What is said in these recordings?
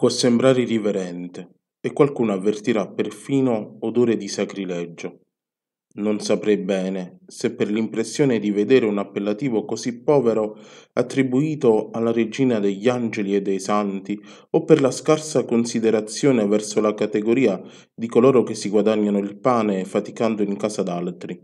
Può sembrare irriverente e qualcuno avvertirà perfino odore di sacrilegio. Non saprei bene se per l'impressione di vedere un appellativo così povero attribuito alla regina degli angeli e dei santi o per la scarsa considerazione verso la categoria di coloro che si guadagnano il pane faticando in casa d'altri.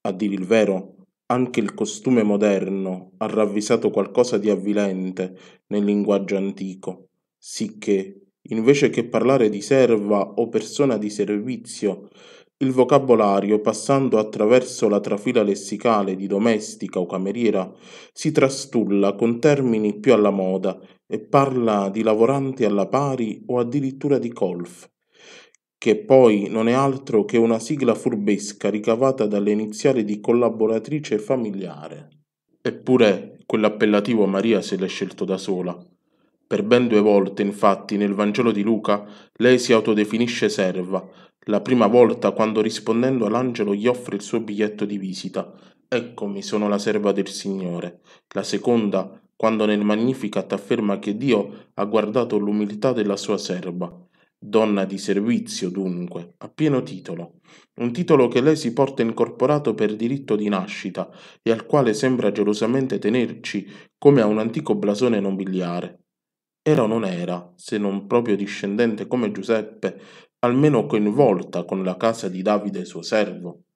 A dire il vero, anche il costume moderno ha ravvisato qualcosa di avvilente nel linguaggio antico sicché, invece che parlare di serva o persona di servizio, il vocabolario, passando attraverso la trafila lessicale di domestica o cameriera, si trastulla con termini più alla moda e parla di lavorante alla pari o addirittura di colf, che poi non è altro che una sigla furbesca ricavata dalle iniziali di collaboratrice familiare. Eppure quell'appellativo Maria se l'è scelto da sola per ben due volte, infatti, nel Vangelo di Luca, lei si autodefinisce serva, la prima volta quando rispondendo all'angelo gli offre il suo biglietto di visita, Eccomi, sono la serva del Signore, la seconda quando nel Magnificat afferma che Dio ha guardato l'umiltà della sua serva, donna di servizio dunque, a pieno titolo, un titolo che lei si porta incorporato per diritto di nascita e al quale sembra gelosamente tenerci come a un antico blasone nobiliare. Era o non era, se non proprio discendente come Giuseppe, almeno coinvolta con la casa di Davide suo servo?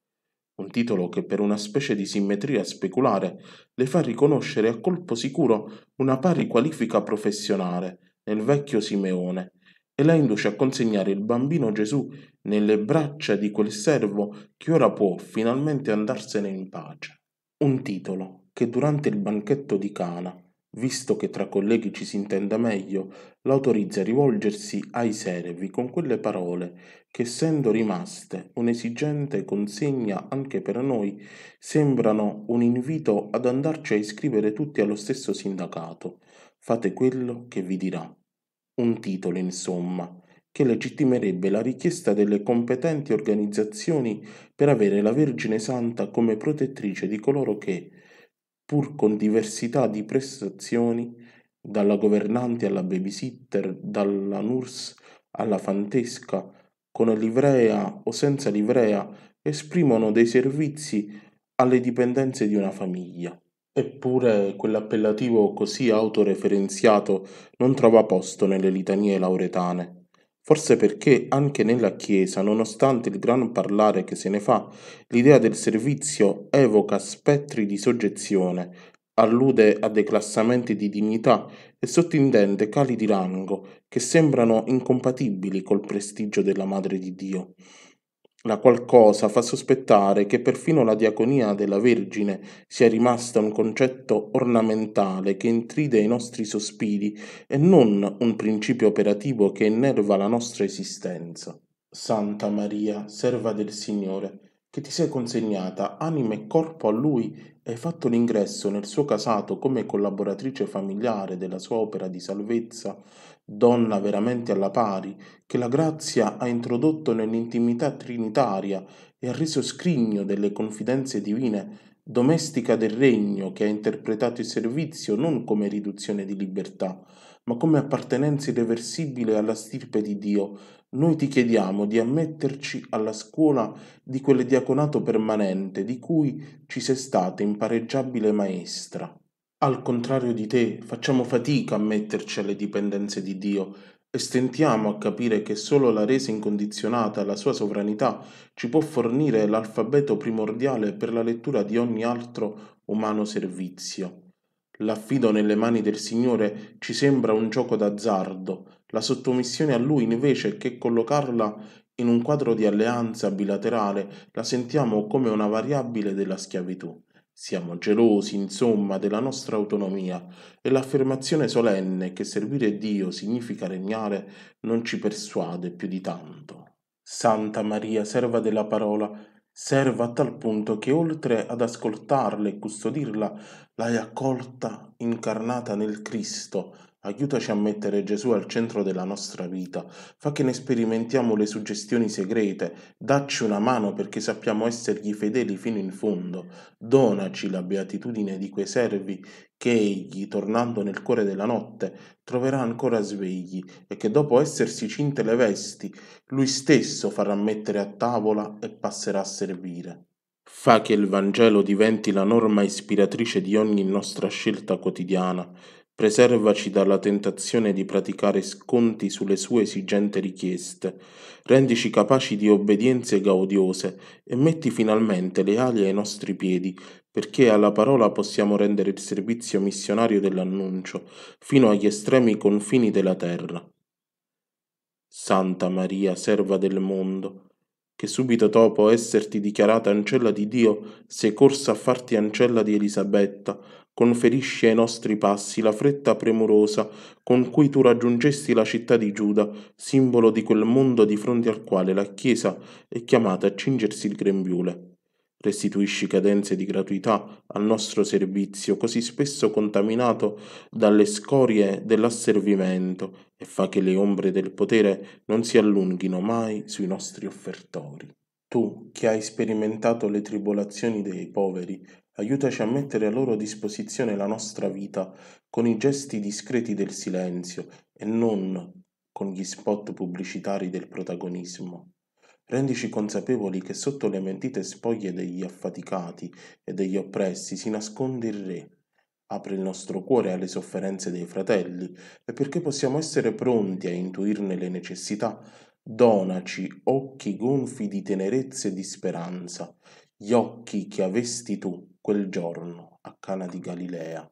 Un titolo che per una specie di simmetria speculare le fa riconoscere a colpo sicuro una pari qualifica professionale nel vecchio Simeone, e la induce a consegnare il bambino Gesù nelle braccia di quel servo che ora può finalmente andarsene in pace. Un titolo che durante il banchetto di Cana visto che tra colleghi ci si intenda meglio, l'autorizza a rivolgersi ai servi con quelle parole che, essendo rimaste un'esigente consegna anche per noi, sembrano un invito ad andarci a iscrivere tutti allo stesso sindacato. Fate quello che vi dirà. Un titolo, insomma, che legittimerebbe la richiesta delle competenti organizzazioni per avere la Vergine Santa come protettrice di coloro che, pur con diversità di prestazioni, dalla governante alla babysitter, dalla nurse alla fantesca, con livrea o senza livrea, esprimono dei servizi alle dipendenze di una famiglia. Eppure quell'appellativo così autoreferenziato non trova posto nelle litanie lauretane. Forse perché anche nella Chiesa, nonostante il gran parlare che se ne fa, l'idea del servizio evoca spettri di soggezione, allude a declassamenti di dignità e sottintende cali di rango che sembrano incompatibili col prestigio della Madre di Dio. La qualcosa fa sospettare che perfino la diaconia della Vergine sia rimasta un concetto ornamentale che intride i nostri sospiri e non un principio operativo che innerva la nostra esistenza. Santa Maria, serva del Signore, che ti sei consegnata anima e corpo a Lui e fatto l'ingresso nel suo casato come collaboratrice familiare della sua opera di salvezza, donna veramente alla pari, che la grazia ha introdotto nell'intimità trinitaria e ha reso scrigno delle confidenze divine, domestica del regno che ha interpretato il servizio non come riduzione di libertà, ma come appartenenza irreversibile alla stirpe di Dio noi ti chiediamo di ammetterci alla scuola di quel diaconato permanente di cui ci sei stata impareggiabile maestra. Al contrario di te, facciamo fatica a metterci alle dipendenze di Dio e stentiamo a capire che solo la resa incondizionata alla sua sovranità ci può fornire l'alfabeto primordiale per la lettura di ogni altro umano servizio. L'affido nelle mani del Signore ci sembra un gioco d'azzardo, la sottomissione a lui invece che collocarla in un quadro di alleanza bilaterale la sentiamo come una variabile della schiavitù. Siamo gelosi, insomma, della nostra autonomia e l'affermazione solenne che servire Dio significa regnare non ci persuade più di tanto. Santa Maria, serva della parola, serva a tal punto che oltre ad ascoltarla e custodirla, l'hai accolta incarnata nel Cristo, Aiutaci a mettere Gesù al centro della nostra vita, fa che ne sperimentiamo le suggestioni segrete, dacci una mano perché sappiamo essergli fedeli fino in fondo, donaci la beatitudine di quei servi che egli, tornando nel cuore della notte, troverà ancora svegli e che dopo essersi cinte le vesti, lui stesso farà mettere a tavola e passerà a servire. Fa che il Vangelo diventi la norma ispiratrice di ogni nostra scelta quotidiana Preservaci dalla tentazione di praticare sconti sulle sue esigenti richieste, rendici capaci di obbedienze gaudiose e metti finalmente le ali ai nostri piedi, perché alla parola possiamo rendere il servizio missionario dell'annuncio fino agli estremi confini della terra. Santa Maria, serva del mondo, che subito dopo esserti dichiarata ancella di Dio, sei corsa a farti ancella di Elisabetta, conferisci ai nostri passi la fretta premurosa con cui tu raggiungesti la città di Giuda, simbolo di quel mondo di fronte al quale la Chiesa è chiamata a cingersi il grembiule. Restituisci cadenze di gratuità al nostro servizio, così spesso contaminato dalle scorie dell'asservimento e fa che le ombre del potere non si allunghino mai sui nostri offertori. Tu, che hai sperimentato le tribolazioni dei poveri, aiutaci a mettere a loro disposizione la nostra vita con i gesti discreti del silenzio e non con gli spot pubblicitari del protagonismo. Rendici consapevoli che sotto le mentite spoglie degli affaticati e degli oppressi si nasconde il re, apre il nostro cuore alle sofferenze dei fratelli e perché possiamo essere pronti a intuirne le necessità, donaci occhi gonfi di tenerezza e di speranza, gli occhi che avesti tu quel giorno a Cana di Galilea.